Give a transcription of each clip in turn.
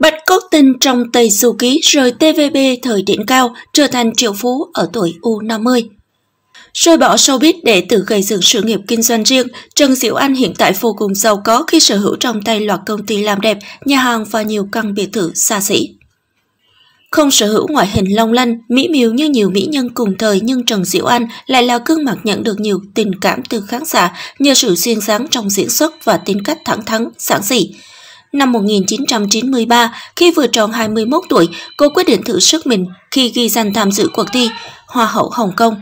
Bạch Cốt Tinh trong Tây Du Ký rời TVB thời điểm cao, trở thành triệu phú ở tuổi U50. Rơi bỏ showbiz để tự gây dựng sự nghiệp kinh doanh riêng, Trần Diệu Anh hiện tại vô cùng giàu có khi sở hữu trong tay loạt công ty làm đẹp, nhà hàng và nhiều căn biệt thự xa xỉ. Không sở hữu ngoại hình long lanh, mỹ miều như nhiều mỹ nhân cùng thời nhưng Trần Diệu Anh lại là gương mặt nhận được nhiều tình cảm từ khán giả nhờ sự xuyên dáng trong diễn xuất và tính cách thẳng thắn, sẵn sỉ. Năm 1993, khi vừa tròn 21 tuổi, cô quyết định thử sức mình khi ghi danh tham dự cuộc thi Hoa hậu Hồng Kông.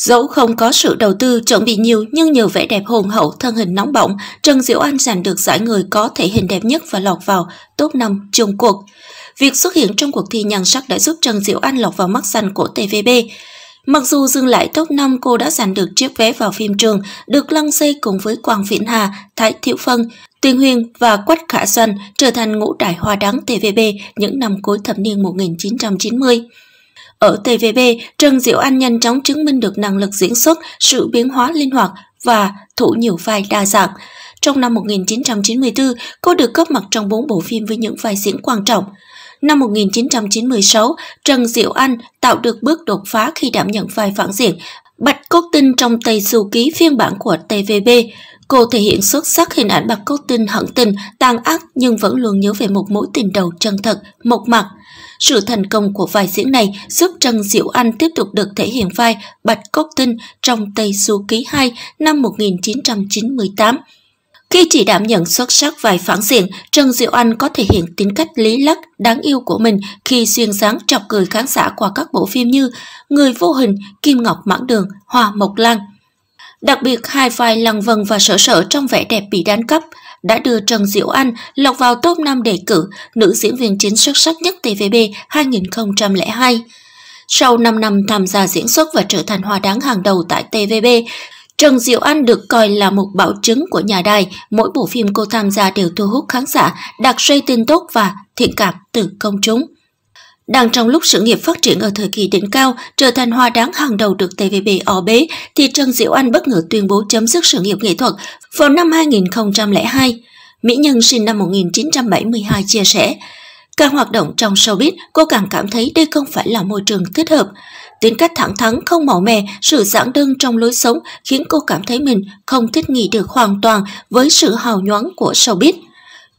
Dẫu không có sự đầu tư chuẩn bị nhiều nhưng nhờ vẻ đẹp hồn hậu, thân hình nóng bỏng, Trần Diệu Anh giành được giải người có thể hình đẹp nhất và lọt vào top 5 chung cuộc. Việc xuất hiện trong cuộc thi nhan sắc đã giúp Trần Diệu Anh lọt vào mắt xanh của TVB. Mặc dù dừng lại top 5, cô đã giành được chiếc vé vào phim trường, được lăng xê cùng với Quang Vĩnh Hà, Thái Thiệu Phân, Tuyên Huyền và Quách Khả Xuân trở thành ngũ đại hoa đáng TVB những năm cuối thập niên 1990. Ở TVB, Trần Diệu Anh nhanh chóng chứng minh được năng lực diễn xuất, sự biến hóa linh hoạt và thủ nhiều vai đa dạng. Trong năm 1994, cô được góp mặt trong bốn bộ phim với những vai diễn quan trọng. Năm 1996, Trần Diệu Anh tạo được bước đột phá khi đảm nhận vai phản diện Bạch Cốt Tinh trong Tây Du Ký phiên bản của TVB. Cô thể hiện xuất sắc hình ảnh bạc cố tình hận tình, tàn ác nhưng vẫn luôn nhớ về một mối tình đầu chân thật, mộc mạc. Sự thành công của vai diễn này giúp Trần Diệu Anh tiếp tục được thể hiện vai Bạch Cốt Tinh trong Tây Du Ký 2 năm 1998. Khi chỉ đảm nhận xuất sắc vài phản diện, Trần Diệu Anh có thể hiện tính cách lý lắc, đáng yêu của mình khi xuyên sáng chọc cười khán giả qua các bộ phim như Người vô hình, Kim Ngọc Mãn Đường, Hoa Mộc Lan. Đặc biệt, hai vai Lăng Vân và Sở Sở trong vẻ đẹp bị đánh cắp đã đưa Trần Diệu Anh lọt vào top 5 đề cử nữ diễn viên chính xuất sắc nhất TVB 2002. Sau 5 năm tham gia diễn xuất và trở thành hoa đáng hàng đầu tại TVB, Trần Diệu Anh được coi là một bảo chứng của nhà đài, mỗi bộ phim cô tham gia đều thu hút khán giả, đạt rating tốt và thiện cảm từ công chúng. Đang trong lúc sự nghiệp phát triển ở thời kỳ đỉnh cao, trở thành hoa đáng hàng đầu được TVB ó bế, thì Trần Diệu Anh bất ngờ tuyên bố chấm dứt sự nghiệp nghệ thuật vào năm 2002. Mỹ Nhân sinh năm 1972 chia sẻ, Càng hoạt động trong showbiz, cô càng cảm thấy đây không phải là môi trường thích hợp. Tính cách thẳng thắn, không màu mè, sự giãn đơn trong lối sống khiến cô cảm thấy mình không thích nghi được hoàn toàn với sự hào nhoáng của showbiz.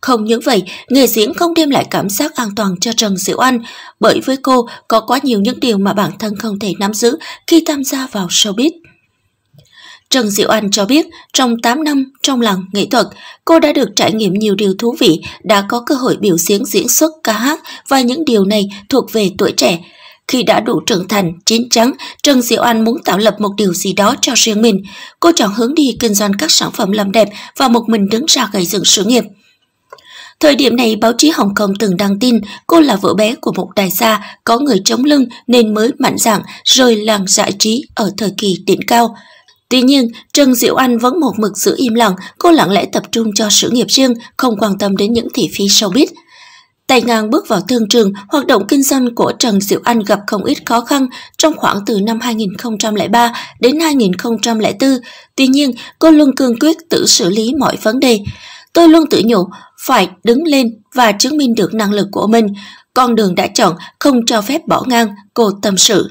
Không những vậy, nghề diễn không đem lại cảm giác an toàn cho Trần Diệu Anh, bởi với cô có quá nhiều những điều mà bản thân không thể nắm giữ khi tham gia vào showbiz. Trần Diệu Anh cho biết, trong 8 năm trong làng nghệ thuật, cô đã được trải nghiệm nhiều điều thú vị, đã có cơ hội biểu diễn diễn xuất ca hát và những điều này thuộc về tuổi trẻ. Khi đã đủ trưởng thành, chín chắn, Trần Diệu Anh muốn tạo lập một điều gì đó cho riêng mình. Cô chọn hướng đi kinh doanh các sản phẩm làm đẹp và một mình đứng ra gây dựng sự nghiệp – Thời điểm này, báo chí Hồng Kông từng đăng tin cô là vợ bé của một đại gia có người chống lưng nên mới mạnh dạng rời làng giải trí ở thời kỳ đỉnh cao. Tuy nhiên, Trần Diệu Anh vẫn một mực giữ im lặng, cô lặng lẽ tập trung cho sự nghiệp riêng, không quan tâm đến những thị phi biết tài ngang bước vào thương trường, hoạt động kinh doanh của Trần Diệu Anh gặp không ít khó khăn trong khoảng từ năm 2003 đến 2004. Tuy nhiên, cô luôn cương quyết tự xử lý mọi vấn đề. Tôi luôn tự nhủ, phải đứng lên và chứng minh được năng lực của mình. Con đường đã chọn không cho phép bỏ ngang, cô tâm sự.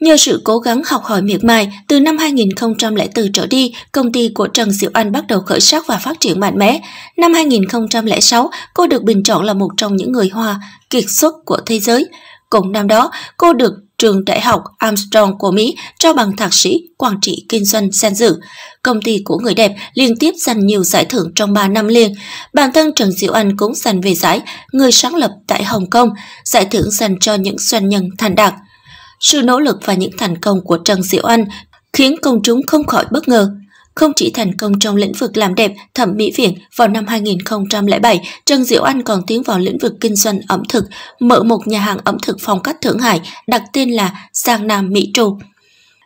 Nhờ sự cố gắng học hỏi miệt mài, từ năm 2004 trở đi, công ty của Trần Diệu Anh bắt đầu khởi sắc và phát triển mạnh mẽ. Năm 2006, cô được bình chọn là một trong những người hoa kiệt xuất của thế giới. Cùng năm đó, cô được trường đại học Armstrong của Mỹ trao bằng thạc sĩ quản trị kinh doanh sen dự Công ty của người đẹp liên tiếp giành nhiều giải thưởng trong 3 năm liền. Bản thân Trần Diệu Anh cũng giành về giải người sáng lập tại Hồng Kông, giải thưởng dành cho những doanh nhân thành đạt. Sự nỗ lực và những thành công của Trần Diệu Anh khiến công chúng không khỏi bất ngờ. Không chỉ thành công trong lĩnh vực làm đẹp, thẩm mỹ viện, vào năm 2007, Trần Diệu Anh còn tiến vào lĩnh vực kinh doanh ẩm thực, mở một nhà hàng ẩm thực phong cách Thượng Hải đặt tên là Sang Nam Mỹ Trù.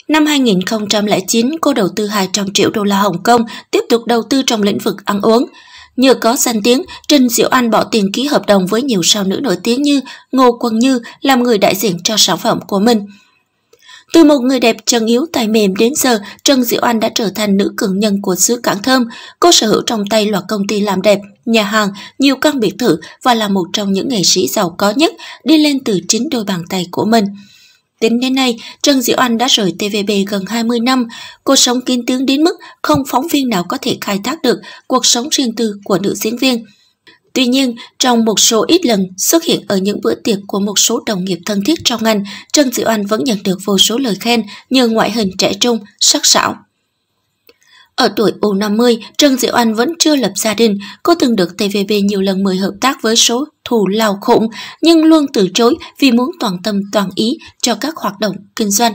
Năm 2009, cô đầu tư 200 triệu đô la Hồng Kông, tiếp tục đầu tư trong lĩnh vực ăn uống. Nhờ có danh tiếng, Trình Diệu Anh bỏ tiền ký hợp đồng với nhiều sao nữ nổi tiếng như Ngô Quân Như làm người đại diện cho sản phẩm của mình. Từ một người đẹp trần yếu tài mềm đến giờ, Trần Diệu Anh đã trở thành nữ cường nhân của xứ Cảng Thơm. Cô sở hữu trong tay loạt công ty làm đẹp, nhà hàng, nhiều căn biệt thự và là một trong những nghệ sĩ giàu có nhất, đi lên từ chính đôi bàn tay của mình. Tính đến nay, Trần Diệu Anh đã rời TVB gần 20 năm. Cô sống kín tiếng đến mức không phóng viên nào có thể khai thác được cuộc sống riêng tư của nữ diễn viên. Tuy nhiên, trong một số ít lần xuất hiện ở những bữa tiệc của một số đồng nghiệp thân thiết trong ngành, Trần Diệu Anh vẫn nhận được vô số lời khen như ngoại hình trẻ trung, sắc sảo. Ở tuổi U50, Trần Diệu Anh vẫn chưa lập gia đình, cô từng được TVB nhiều lần mời hợp tác với số thù lao khủng, nhưng luôn từ chối vì muốn toàn tâm toàn ý cho các hoạt động kinh doanh.